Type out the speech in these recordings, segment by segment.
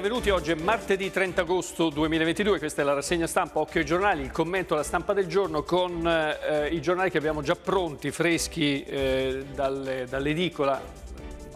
benvenuti. Oggi è martedì 30 agosto 2022, questa è la rassegna stampa Occhio ai giornali, il commento alla stampa del giorno con eh, i giornali che abbiamo già pronti, freschi eh, dall'edicola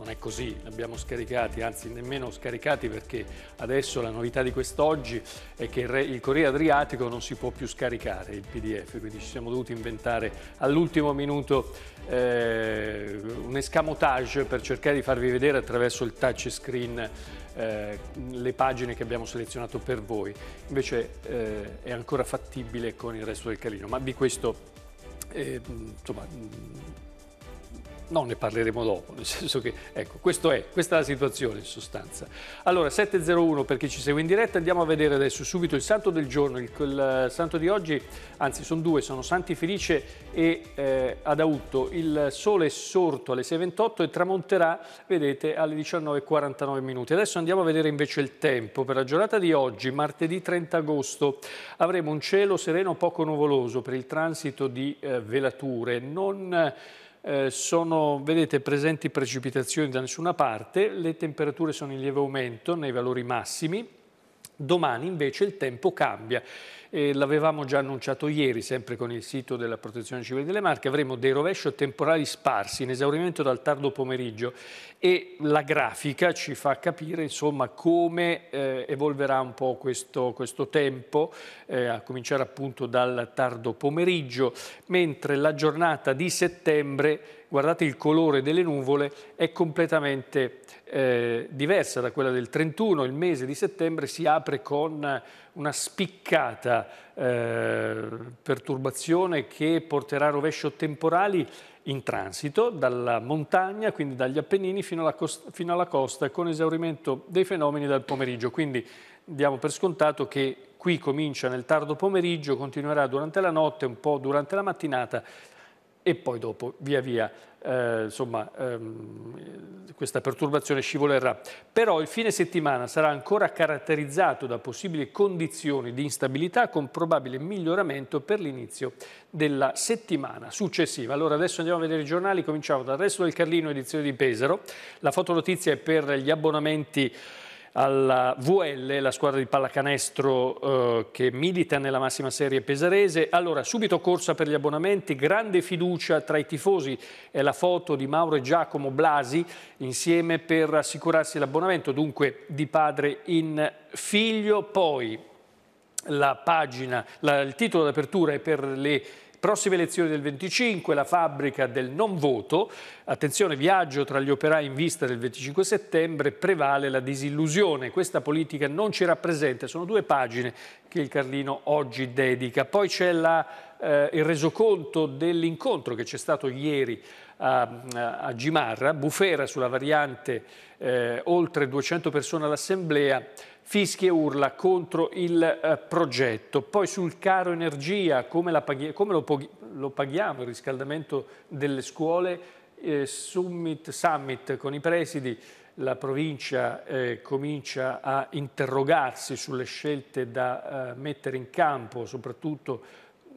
non è così, ne abbiamo scaricati, anzi nemmeno scaricati perché adesso la novità di quest'oggi è che il, Re, il Corriere Adriatico non si può più scaricare il PDF, quindi ci siamo dovuti inventare all'ultimo minuto eh, un escamotage per cercare di farvi vedere attraverso il touchscreen eh, le pagine che abbiamo selezionato per voi. Invece eh, è ancora fattibile con il resto del calino, ma di questo eh, insomma No, ne parleremo dopo, nel senso che, ecco, è, questa è la situazione in sostanza. Allora, 7.01 per chi ci segue in diretta, andiamo a vedere adesso subito il santo del giorno, il, il eh, santo di oggi, anzi sono due, sono Santi Felice e eh, Adautto. Il sole è sorto alle 6.28 e tramonterà, vedete, alle 19.49 minuti. Adesso andiamo a vedere invece il tempo. Per la giornata di oggi, martedì 30 agosto, avremo un cielo sereno poco nuvoloso per il transito di eh, velature, non... Eh, eh, sono vedete, presenti precipitazioni da nessuna parte, le temperature sono in lieve aumento nei valori massimi, domani invece il tempo cambia l'avevamo già annunciato ieri, sempre con il sito della Protezione Civile delle Marche, avremo dei rovescio temporali sparsi in esaurimento dal tardo pomeriggio e la grafica ci fa capire insomma, come eh, evolverà un po' questo, questo tempo, eh, a cominciare appunto dal tardo pomeriggio, mentre la giornata di settembre guardate il colore delle nuvole, è completamente eh, diversa da quella del 31. Il mese di settembre si apre con una spiccata eh, perturbazione che porterà a rovescio temporali in transito dalla montagna, quindi dagli Appennini, fino alla, costa, fino alla costa con esaurimento dei fenomeni dal pomeriggio. Quindi diamo per scontato che qui comincia nel tardo pomeriggio, continuerà durante la notte, un po' durante la mattinata e poi dopo via via eh, insomma, ehm, questa perturbazione scivolerà. Però il fine settimana sarà ancora caratterizzato da possibili condizioni di instabilità con probabile miglioramento per l'inizio della settimana successiva. Allora adesso andiamo a vedere i giornali, cominciamo dal resto del Carlino edizione di Pesaro. La fotonotizia è per gli abbonamenti alla VL, la squadra di pallacanestro eh, che milita nella massima serie pesarese. Allora, subito corsa per gli abbonamenti, grande fiducia tra i tifosi. È la foto di Mauro e Giacomo Blasi insieme per assicurarsi l'abbonamento, dunque di padre in figlio. Poi la pagina, la, il titolo d'apertura è per le Prossime elezioni del 25, la fabbrica del non voto. Attenzione, viaggio tra gli operai in vista del 25 settembre, prevale la disillusione. Questa politica non ci rappresenta, sono due pagine che il Carlino oggi dedica. Poi c'è eh, il resoconto dell'incontro che c'è stato ieri a, a, Gimarra, bufera sulla variante eh, oltre 200 persone all'assemblea, fischi e urla contro il eh, progetto. Poi sul caro energia, come, paghi come lo, lo, paghiamo il riscaldamento delle scuole, eh, summit, summit con i presidi, la provincia eh, comincia a interrogarsi sulle scelte da eh, mettere in campo, soprattutto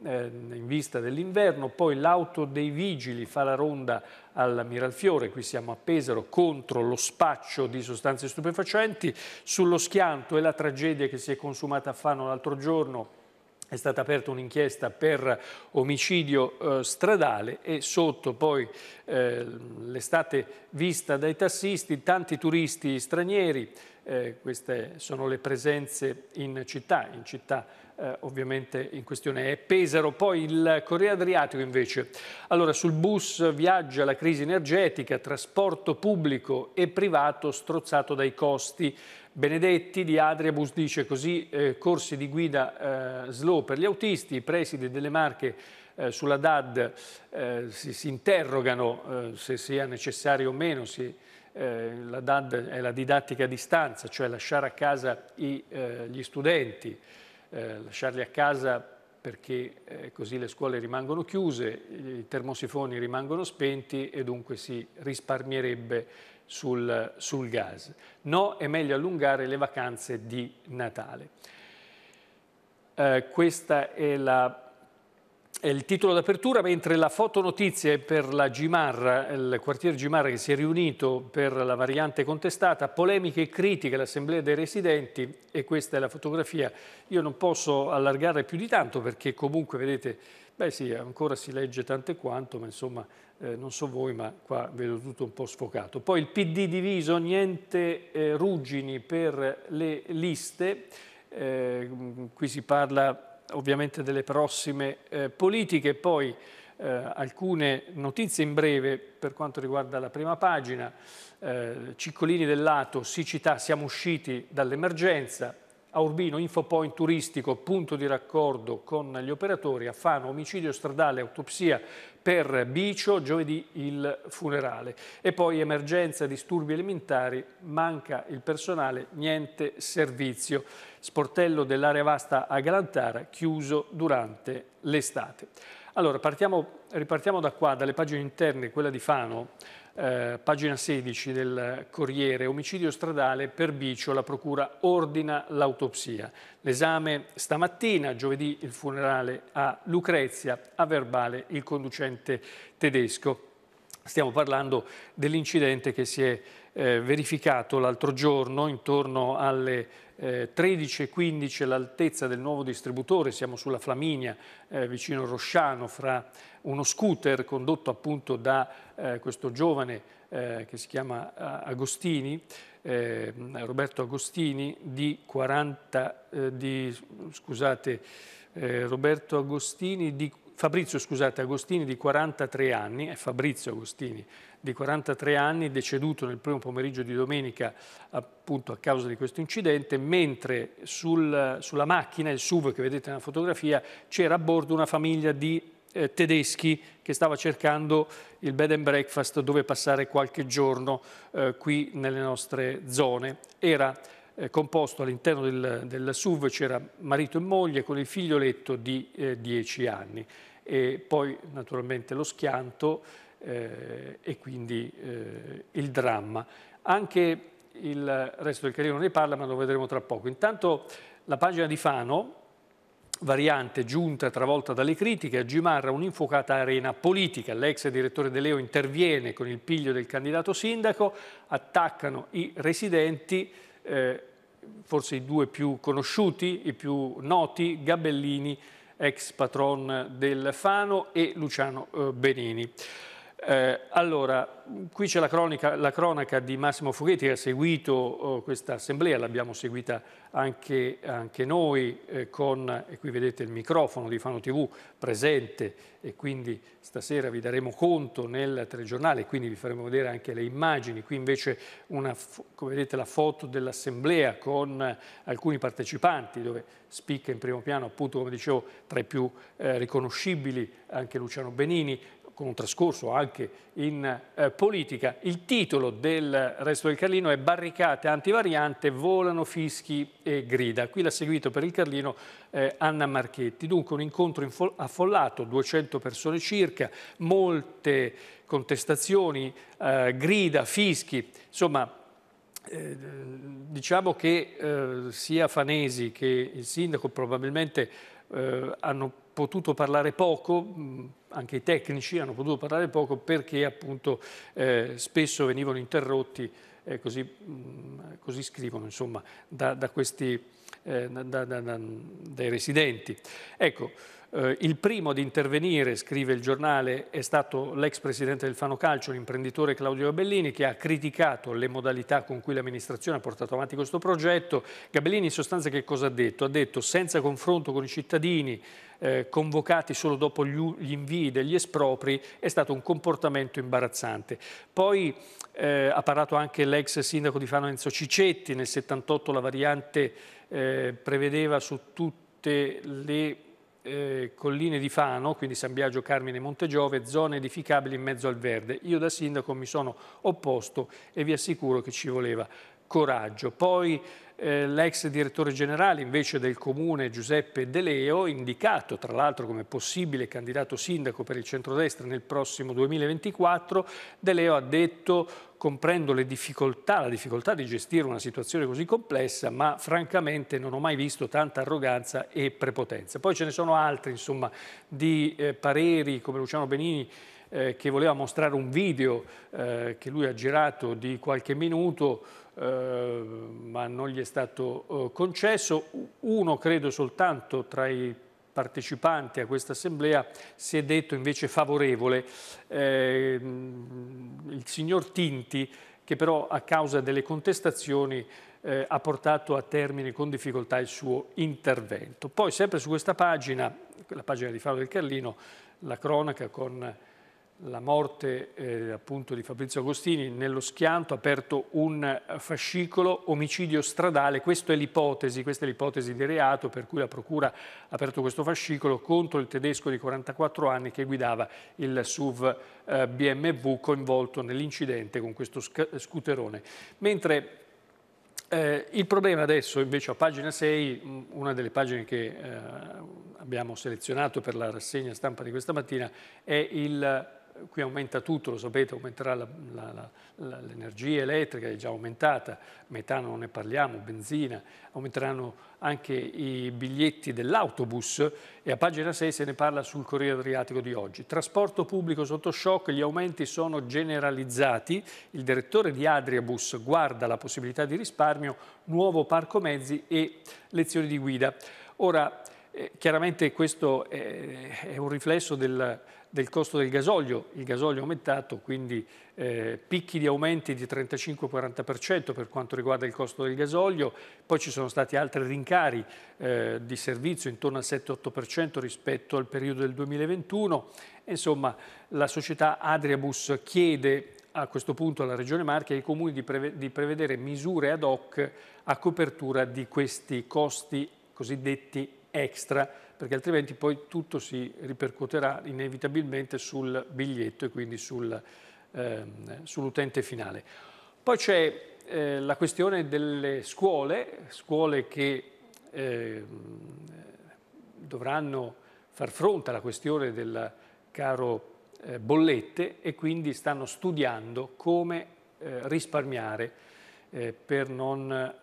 eh, in vista dell'inverno, poi l'auto dei vigili fa la ronda al Miralfiore, qui siamo a Pesaro, contro lo spaccio di sostanze stupefacenti, sullo schianto e la tragedia che si è consumata a Fano l'altro giorno, è stata aperta un'inchiesta per omicidio eh, stradale e sotto poi eh, l'estate vista dai tassisti, tanti turisti stranieri, eh, queste sono le presenze in città, in città eh, ovviamente in questione è Pesaro. Poi il Corriere Adriatico invece. Allora, sul bus viaggia la crisi energetica, trasporto pubblico e privato strozzato dai costi. Benedetti di Adriabus dice così eh, corsi di guida eh, slow per gli autisti, i presidi delle marche eh, sulla DAD eh, si, si, interrogano eh, se sia necessario o meno, si, eh, la DAD è la didattica a distanza, cioè lasciare a casa i, gli studenti eh, lasciarli a casa perché eh, così le scuole rimangono chiuse, i termosifoni rimangono spenti e dunque si risparmierebbe sul, sul gas. No, è meglio allungare le vacanze di Natale. Eh, questa è la è il titolo d'apertura, mentre la è per la Gimarra, il quartiere Gimarra che si è riunito per la variante contestata, polemiche e critiche all'Assemblea dei residenti e questa è la fotografia. Io non posso allargare più di tanto perché comunque vedete, beh sì, ancora si legge tanto e quanto, ma insomma eh, non so voi, ma qua vedo tutto un po' sfocato. Poi il PD diviso, niente eh, ruggini per le liste, eh, qui si parla ovviamente delle prossime eh, politiche, poi eh, alcune notizie in breve per quanto riguarda la prima pagina, eh, Ciccolini del lato, siccità, siamo usciti dall'emergenza, a Urbino, infopoint turistico, punto di raccordo con gli operatori, a Fano, omicidio stradale, autopsia per Bicio, giovedì il funerale. E poi emergenza, disturbi alimentari, manca il personale, niente servizio. Sportello dell'area vasta a Galantara, chiuso durante l'estate. Allora, partiamo, ripartiamo da qua, dalle pagine interne, quella di Fano, eh, pagina 16 del Corriere, omicidio stradale per Bicio, la procura ordina l'autopsia. L'esame stamattina, giovedì il funerale a Lucrezia, a verbale il conducente tedesco. Stiamo parlando dell'incidente che si è eh, verificato l'altro giorno intorno alle eh, 13.15 all'altezza del nuovo distributore, siamo sulla Flaminia, eh, vicino Rosciano, fra uno scooter condotto appunto da eh, questo giovane eh, che si chiama eh, Agostini, eh, Roberto Agostini, di 40, eh, di, scusate, eh, Roberto Agostini di Fabrizio, scusate, Agostini di 43 anni, è Fabrizio Agostini di 43 anni, deceduto nel primo pomeriggio di domenica appunto a causa di questo incidente, mentre sul, sulla macchina, il SUV che vedete nella fotografia, c'era a bordo una famiglia di eh, tedeschi che stava cercando il bed and breakfast dove passare qualche giorno eh, qui nelle nostre zone. Era eh, composto all'interno del, del, SUV, c'era marito e moglie con il figlioletto di 10 eh, anni e poi naturalmente lo schianto eh, e quindi eh, il dramma. Anche il resto del carino ne parla ma lo vedremo tra poco. Intanto la pagina di Fano variante giunta travolta dalle critiche, a Gimarra un'infuocata arena politica. L'ex direttore De Leo interviene con il piglio del candidato sindaco, attaccano i residenti, eh, forse i due più conosciuti, i più noti, Gabellini, ex patron del Fano, e Luciano eh, Benini. Eh, allora, qui c'è la, la, cronaca di Massimo Fughetti che ha seguito oh, questa assemblea, l'abbiamo seguita anche, anche noi eh, con, e qui vedete il microfono di Fano TV presente e quindi stasera vi daremo conto nel telegiornale, quindi vi faremo vedere anche le immagini, qui invece una, come vedete la foto dell'assemblea con eh, alcuni partecipanti dove spicca in primo piano appunto come dicevo tra i più eh, riconoscibili anche Luciano Benini, con un trascorso anche in eh, politica. Il titolo del Resto del Carlino è Barricate antivariante, volano fischi e grida. Qui l'ha seguito per il Carlino eh, Anna Marchetti. Dunque un incontro affollato, 200 persone circa, molte contestazioni, eh, grida, fischi, insomma eh, diciamo che eh, sia Fanesi che il sindaco probabilmente eh, hanno potuto parlare poco, anche i tecnici hanno potuto parlare poco perché appunto eh, spesso venivano interrotti, eh, così, mh, mm, così, scrivono insomma, da, da questi, eh, da, da, dai residenti. Ecco, eh, il primo ad intervenire, scrive il giornale, è stato l'ex presidente del Fano Calcio, l'imprenditore Claudio Gabellini, che ha criticato le modalità con cui l'amministrazione ha portato avanti questo progetto. Gabellini in sostanza che cosa ha detto? Ha detto senza confronto con i cittadini, eh, convocati solo dopo gli, gli, invii degli espropri è stato un comportamento imbarazzante. Poi eh, ha parlato anche l'ex sindaco di Fano Enzo Cicetti, nel 78 la variante eh, prevedeva su tutte le eh, colline di Fano, quindi San Biagio, Carmine e Montegiove, zone edificabili in mezzo al verde. Io da sindaco mi sono opposto e vi assicuro che ci voleva coraggio. Poi eh, l'ex direttore generale invece del comune Giuseppe De Leo, indicato tra l'altro come possibile candidato sindaco per il centrodestra nel prossimo 2024, De Leo ha detto comprendo le difficoltà, la difficoltà di gestire una situazione così complessa, ma francamente non ho mai visto tanta arroganza e prepotenza. Poi ce ne sono altri, insomma, di eh, pareri come Luciano Benini eh, che voleva mostrare un video eh, che lui ha girato di qualche minuto Ehm, ma non gli è stato eh, concesso. Uno, credo, soltanto tra i partecipanti a questa assemblea si è detto invece favorevole, eh, il signor Tinti, che però a causa delle contestazioni eh, ha portato a termine con difficoltà il suo intervento. Poi sempre su questa pagina, la pagina di Fabio del Carlino, la cronaca con la morte eh, appunto di Fabrizio Agostini nello schianto ha aperto un fascicolo omicidio stradale, questa è l'ipotesi, questa è l'ipotesi di reato per cui la procura ha aperto questo fascicolo contro il tedesco di 44 anni che guidava il SUV eh, BMW coinvolto nell'incidente con questo scooterone. Mentre eh, il problema adesso invece a pagina 6, mm, una delle pagine che eh, abbiamo selezionato per la rassegna stampa di questa mattina, è il qui aumenta tutto, lo sapete, aumenterà l'energia elettrica, è già aumentata, metano non ne parliamo, benzina, aumenteranno anche i biglietti dell'autobus e a pagina 6 se ne parla sul Corriere Adriatico di oggi. Trasporto pubblico sotto shock, gli aumenti sono generalizzati, il direttore di Adriabus guarda la possibilità di risparmio, nuovo parco mezzi e lezioni di guida. Ora, eh, chiaramente questo è, è un riflesso del del costo del gasolio, il gasolio è aumentato, quindi eh, picchi di aumenti di 35-40% per quanto riguarda il costo del gasolio, poi ci sono stati altri rincari eh, di servizio intorno al 7-8% rispetto al periodo del 2021, insomma la società Adriabus chiede a questo punto alla Regione Marche e ai comuni di, preve di prevedere misure ad hoc a copertura di questi costi cosiddetti extra, perché altrimenti poi tutto si ripercuoterà inevitabilmente sul biglietto e quindi sul, ehm, sull'utente finale. Poi c'è eh, la questione delle scuole, scuole che eh, dovranno far fronte alla questione del caro eh, bollette e quindi stanno studiando come eh, risparmiare eh, per non eh,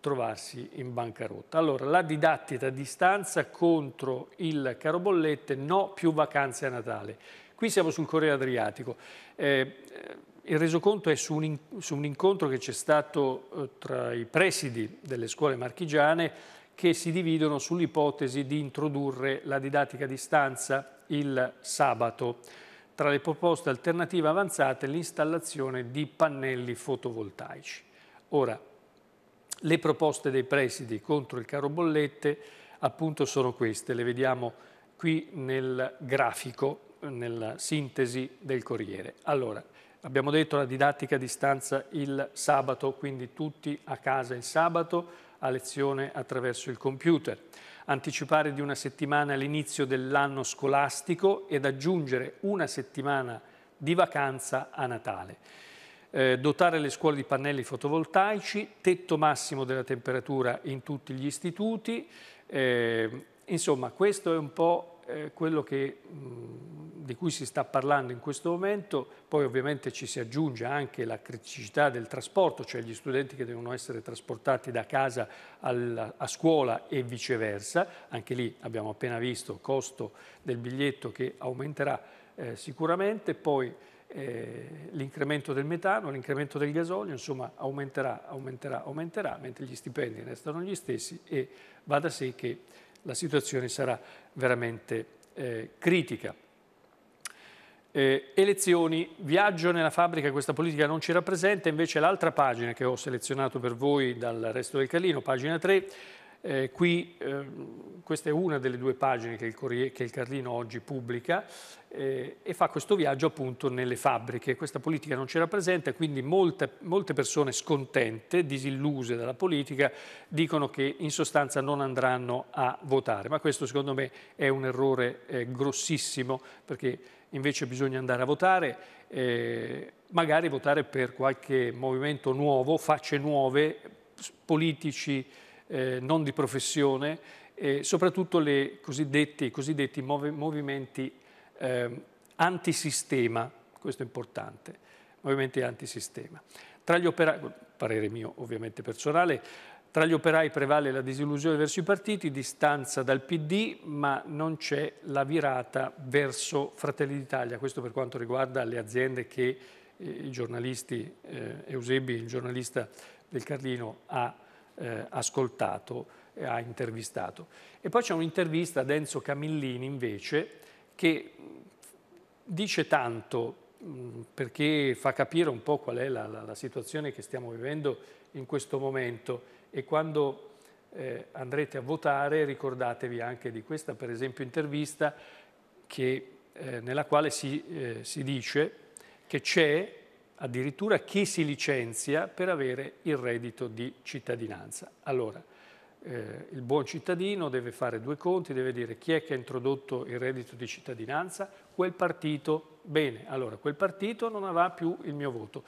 trovarsi in bancarotta. Allora, la didattica a distanza contro il caro bollette, no più vacanze a Natale. Qui siamo sul Corriere Adriatico. Eh, eh il resoconto è su un, su un incontro che c'è stato eh, tra i presidi delle scuole marchigiane che si dividono sull'ipotesi di introdurre la didattica a distanza il sabato tra le proposte alternative avanzate l'installazione di pannelli fotovoltaici. Ora, le proposte dei presidi contro il caro bollette appunto sono queste, le vediamo qui nel grafico, nella sintesi del Corriere. Allora, abbiamo detto la didattica a distanza il sabato, quindi tutti a casa il sabato, a lezione attraverso il computer anticipare di una settimana l'inizio dell'anno scolastico ed aggiungere una settimana di vacanza a Natale. Eh, dotare le scuole di pannelli fotovoltaici, tetto massimo della temperatura in tutti gli istituti. Eh, insomma, questo è un po' eh, quello che mh, mm, di cui si sta parlando in questo momento, poi ovviamente ci si aggiunge anche la criticità del trasporto, cioè gli studenti che devono essere trasportati da casa alla, a scuola e viceversa, anche lì abbiamo appena visto il costo del biglietto che aumenterà eh, sicuramente, poi eh, l'incremento del metano, l'incremento del gasolio, insomma aumenterà, aumenterà, aumenterà, mentre gli stipendi restano gli stessi e va da sé che la situazione sarà veramente eh, critica eh, elezioni, viaggio nella fabbrica, questa politica non ci rappresenta, invece l'altra pagina che ho selezionato per voi dal resto del Carlino, pagina 3, eh, qui, eh, questa è una delle due pagine che il, Corriere, che il Carlino oggi pubblica eh, e fa questo viaggio appunto nelle fabbriche. Questa politica non ci rappresenta, quindi molte, molte persone scontente, disilluse dalla politica, dicono che in sostanza non andranno a votare. Ma questo secondo me è un errore eh, grossissimo perché invece bisogna andare a votare, eh, magari votare per qualche movimento nuovo, facce nuove, politici eh, non di professione, eh, soprattutto i cosiddetti, mov movimenti ehm, antisistema, questo è importante, movimenti antisistema. Tra gli operai, parere mio ovviamente personale, tra gli operai prevale la disillusione verso i partiti, distanza dal PD, ma non c'è la virata verso Fratelli d'Italia. Questo per quanto riguarda le aziende che eh, i giornalisti, eh, Eusebi, il giornalista del Carlino, ha eh, ascoltato e ha intervistato. E poi c'è un'intervista ad Enzo Camillini invece che dice tanto perché fa capire un po' qual è la, la, la situazione che stiamo vivendo in questo momento e quando eh, andrete a votare ricordatevi anche di questa, per esempio, intervista che, eh, nella quale si, eh, si dice che c'è addirittura chi si licenzia per avere il reddito di cittadinanza. Allora, eh, il buon cittadino deve fare due conti, deve dire chi è che ha introdotto il reddito di cittadinanza, quel partito, bene, allora quel partito non avrà più il mio voto.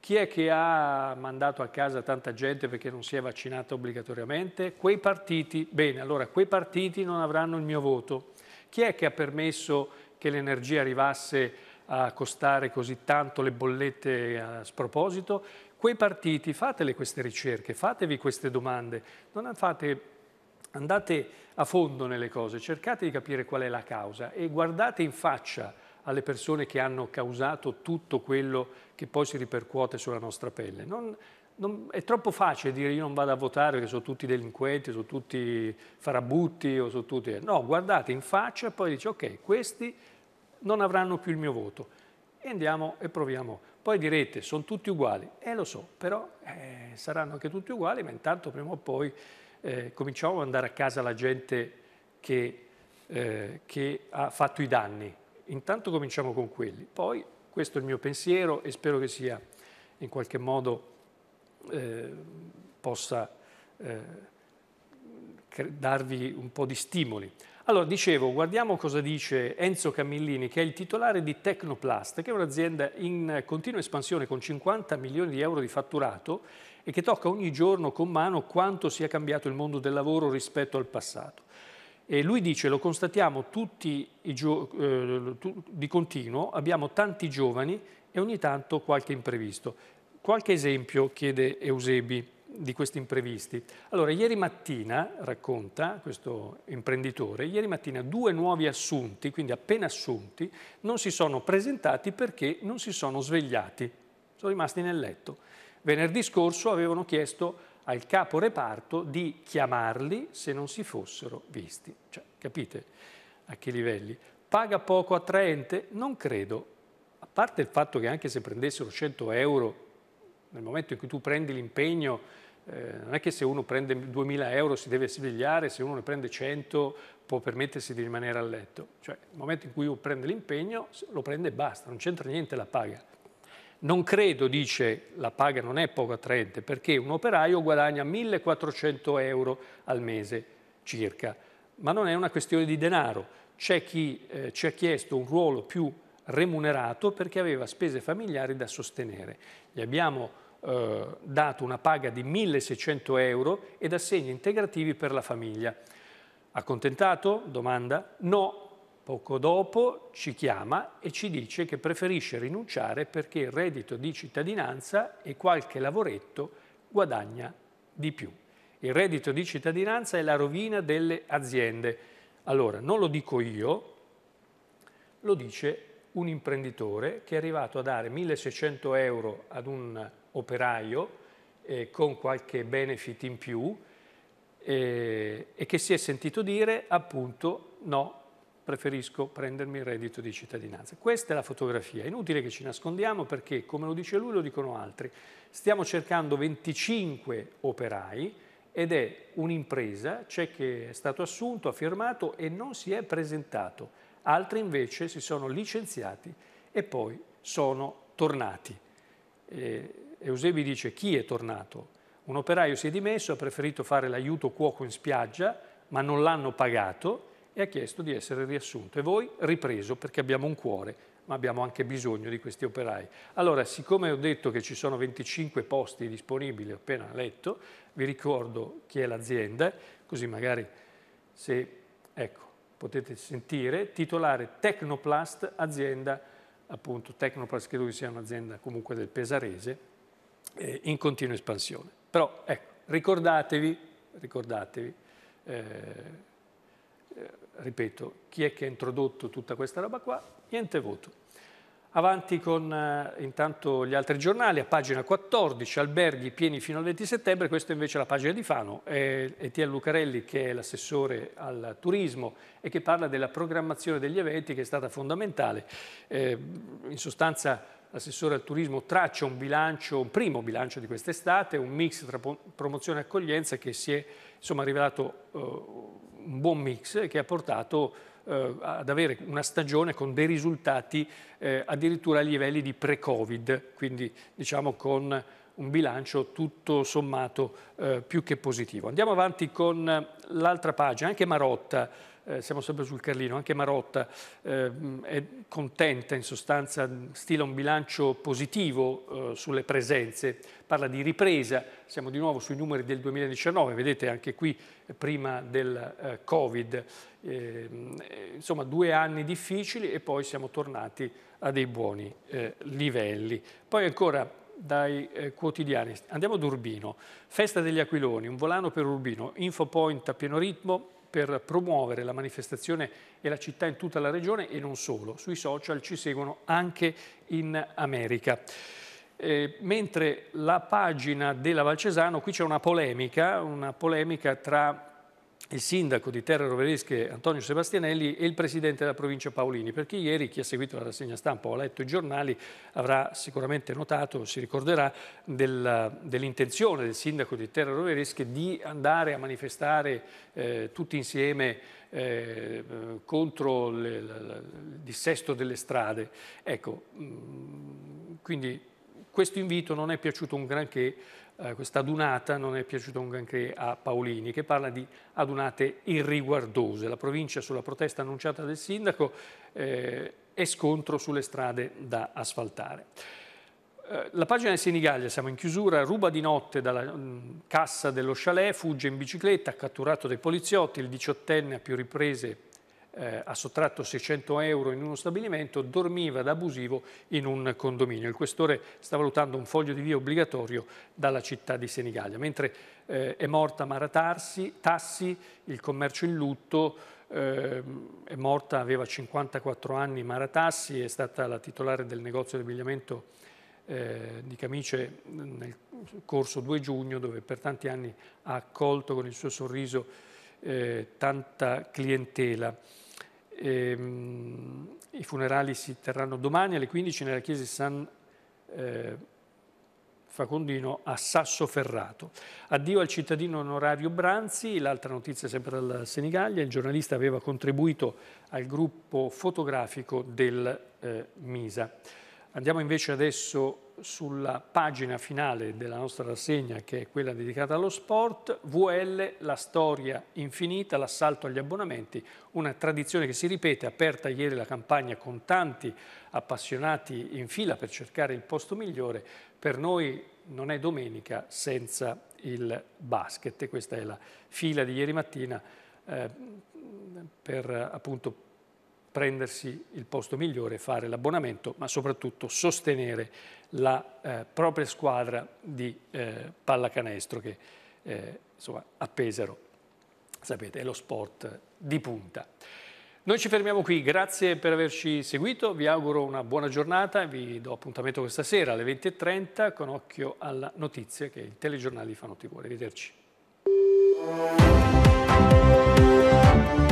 Chi è che ha mandato a casa tanta gente perché non si è vaccinata obbligatoriamente? Quei partiti, bene, allora quei partiti non avranno il mio voto. Chi è che ha permesso che l'energia arrivasse a costare così tanto le bollette a sproposito? Quei partiti, fatele queste ricerche, fatevi queste domande, non fate andate a fondo nelle cose, cercate di capire qual è la causa e guardate in faccia alle persone che hanno causato tutto quello che poi si ripercuote sulla nostra pelle. Non, non, è troppo facile dire io non vado a votare perché sono tutti delinquenti, sono tutti farabutti o sono tutti... No, guardate in faccia e poi dice ok, questi non avranno più il mio voto. E andiamo e proviamo. Poi direte sono tutti uguali. Eh lo so, però eh, saranno anche tutti uguali, ma intanto prima o poi eh, cominciamo ad andare a casa la gente che, eh, che ha fatto i danni Intanto cominciamo con quelli, poi questo è il mio pensiero e spero che sia in qualche modo eh, possa eh, darvi un po' di stimoli. Allora, dicevo, guardiamo cosa dice Enzo Camillini, che è il titolare di Tecnoplast, che è un'azienda in continua espansione con 50 milioni di euro di fatturato e che tocca ogni giorno con mano quanto sia cambiato il mondo del lavoro rispetto al passato. E lui dice, lo constatiamo tutti eh, di continuo, abbiamo tanti giovani e ogni tanto qualche imprevisto. Qualche esempio chiede Eusebi di questi imprevisti. Allora, ieri mattina, racconta questo imprenditore, ieri mattina due nuovi assunti, quindi appena assunti, non si sono presentati perché non si sono svegliati, sono rimasti nel letto. Venerdì scorso avevano chiesto al capo reparto di chiamarli se non si fossero visti. Cioè, capite a che livelli? Paga poco attraente? Non credo. A parte il fatto che anche se prendessero 100 euro, nel momento in cui tu prendi l'impegno, eh, non è che se uno prende 2.000 euro si deve svegliare, se uno ne prende 100 può permettersi di rimanere a letto. Cioè, nel momento in cui uno prende l'impegno, lo prende e basta, non c'entra niente la paga. Non credo, dice, la paga non è poco attraente, perché un operaio guadagna 1400 euro al mese circa, ma non è una questione di denaro. C'è chi eh, ci ha chiesto un ruolo più remunerato perché aveva spese familiari da sostenere. Gli abbiamo eh, dato una paga di 1600 euro ed assegni integrativi per la famiglia. Accontentato? Domanda. No, Poco dopo ci chiama e ci dice che preferisce rinunciare perché il reddito di cittadinanza e qualche lavoretto guadagna di più. Il reddito di cittadinanza è la rovina delle aziende. Allora, non lo dico io, lo dice un imprenditore che è arrivato a dare 1600 euro ad un operaio eh, con qualche benefit in più eh, e che si è sentito dire appunto no, preferisco prendermi il reddito di cittadinanza. Questa è la fotografia, è inutile che ci nascondiamo perché, come lo dice lui, lo dicono altri, stiamo cercando 25 operai ed è un'impresa, c'è che è stato assunto, ha firmato e non si è presentato, altri invece si sono licenziati e poi sono tornati. E Eusebi dice chi è tornato? Un operaio si è dimesso, ha preferito fare l'aiuto cuoco in spiaggia, ma non l'hanno pagato e ha chiesto di essere riassunto e voi ripreso perché abbiamo un cuore, ma abbiamo anche bisogno di questi operai. Allora, siccome ho detto che ci sono 25 posti disponibili appena letto, vi ricordo chi è l'azienda, così magari se ecco, potete sentire, titolare Tecnoplast, azienda appunto Tecnoplast, credo che sia un'azienda comunque del Pesarese, eh, in continua espansione. Però ecco, ricordatevi, ricordatevi eh, eh, ripeto, chi è che ha introdotto tutta questa roba qua? Niente voto. Avanti con eh, intanto gli altri giornali, a pagina 14, alberghi pieni fino al 20 settembre, questa invece è la pagina di Fano, è Etienne Lucarelli che è l'assessore al turismo e che parla della programmazione degli eventi che è stata fondamentale. Eh, in sostanza l'assessore al turismo traccia un, bilancio, un primo bilancio di quest'estate, un mix tra promozione e accoglienza che si è insomma, rivelato eh, un buon mix che ha portato eh, ad avere una stagione con dei risultati eh, addirittura a livelli di pre-Covid, quindi diciamo con un bilancio tutto sommato eh, più che positivo. Andiamo avanti con l'altra pagina, anche Marotta eh, siamo sempre sul Carlino, anche Marotta eh, è contenta in sostanza, stila un bilancio positivo eh, sulle presenze, parla di ripresa, siamo di nuovo sui numeri del 2019, vedete anche qui eh, prima del eh, Covid, ehm, eh, insomma due anni difficili e poi siamo tornati a dei buoni livelli. Poi ancora dai eh, quotidiani. Andiamo ad Urbino, Festa degli Aquiloni, un volano per Urbino, Infopoint a pieno ritmo, per promuovere la manifestazione e la città in tutta la regione e non solo. Sui social ci seguono anche in America. Eh, mentre la pagina della Valcesano, qui c'è una polemica, una polemica tra il sindaco di Terre Roveresche Antonio Sebastianelli e il presidente della provincia Paolini, perché ieri chi ha seguito la rassegna stampa o ha letto i giornali avrà sicuramente notato, si ricorderà, dell'intenzione del sindaco di Terre Roveresche di andare a manifestare eh, tutti insieme eh, contro le, la, il dissesto delle strade. Ecco, mh, mm, quindi questo invito non è piaciuto un granché, eh, questa adunata non è piaciuta un granché a Paolini, che parla di adunate irriguardose. La provincia sulla protesta annunciata del sindaco eh, e scontro sulle strade da asfaltare. Eh, la pagina di Senigallia, siamo in chiusura, ruba di notte dalla mh, mm, cassa dello chalet, fugge in bicicletta, catturato dai poliziotti, il diciottenne a più riprese eh, ha sottratto 600 euro in uno stabilimento, dormiva da abusivo in un condominio. Il questore sta valutando un foglio di via obbligatorio dalla città di Senigallia. Mentre eh, è morta Mara Tarsi, Tassi, il commercio in lutto, eh, è morta, aveva 54 anni Mara Tassi, è stata la titolare del negozio di abbigliamento eh, di camicie nel corso 2 giugno, dove per tanti anni ha accolto con il suo sorriso eh, tanta clientela. Ehm, I funerali si terranno domani alle 15 nella chiesa di San eh, Facondino a Sassoferrato. Addio al cittadino onorario Branzi, l'altra notizia sempre dal Senigallia, il giornalista aveva contribuito al gruppo fotografico del eh, Misa. Andiamo invece adesso sulla pagina finale della nostra rassegna, che è quella dedicata allo sport, VL, la storia infinita, l'assalto agli abbonamenti, una tradizione che si ripete, aperta ieri la campagna con tanti appassionati in fila per cercare il posto migliore, per noi non è domenica senza il basket questa è la fila di ieri mattina eh, per appunto prendersi il posto migliore, fare l'abbonamento, ma soprattutto sostenere la eh, propria squadra di eh, pallacanestro che eh, insomma, a Pesaro, sapete, è lo sport di punta. Noi ci fermiamo qui, grazie per averci seguito, vi auguro una buona giornata, vi do appuntamento questa sera alle 20.30 con occhio alla notizia che il telegiornale di Fanotti vuole. Arrivederci.